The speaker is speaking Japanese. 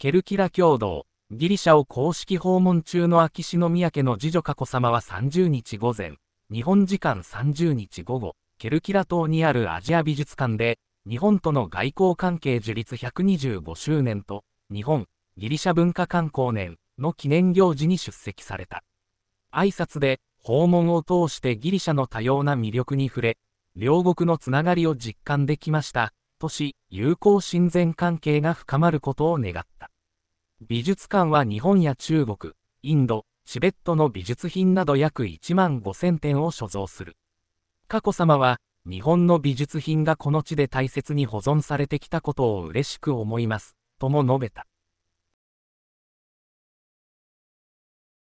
ケルキラ共同、ギリシャを公式訪問中の秋篠宮家の次女佳子さまは30日午前、日本時間30日午後、ケルキラ島にあるアジア美術館で、日本との外交関係樹立125周年と、日本、ギリシャ文化観光年の記念行事に出席された。挨拶で、訪問を通してギリシャの多様な魅力に触れ、両国のつながりを実感できました。とし、友好親善関係が深まることを願った。美術館は日本や中国、インド、チベットの美術品など約1万5000点を所蔵する。佳子さまは、日本の美術品がこの地で大切に保存されてきたことを嬉しく思います、とも述べた。